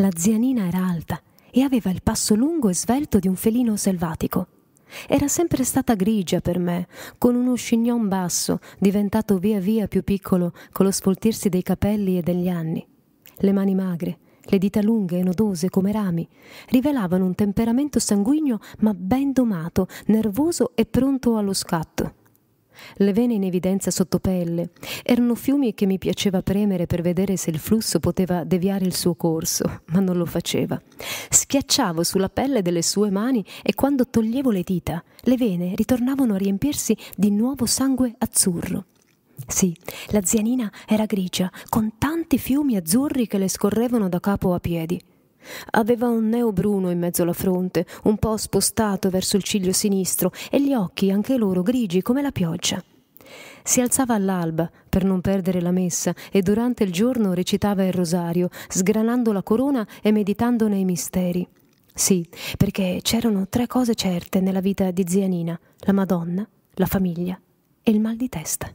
La zianina era alta e aveva il passo lungo e svelto di un felino selvatico. Era sempre stata grigia per me, con uno scignon basso, diventato via via più piccolo con lo sfoltirsi dei capelli e degli anni. Le mani magre, le dita lunghe e nodose come rami, rivelavano un temperamento sanguigno ma ben domato, nervoso e pronto allo scatto le vene in evidenza sotto pelle. Erano fiumi che mi piaceva premere per vedere se il flusso poteva deviare il suo corso, ma non lo faceva. Schiacciavo sulla pelle delle sue mani e quando toglievo le dita, le vene ritornavano a riempirsi di nuovo sangue azzurro. Sì, la zianina era grigia, con tanti fiumi azzurri che le scorrevano da capo a piedi. Aveva un neo bruno in mezzo alla fronte, un po' spostato verso il ciglio sinistro, e gli occhi, anche loro, grigi come la pioggia. Si alzava all'alba per non perdere la messa e durante il giorno recitava il rosario, sgranando la corona e meditando nei misteri. Sì, perché c'erano tre cose certe nella vita di zia Nina, la Madonna, la famiglia e il mal di testa.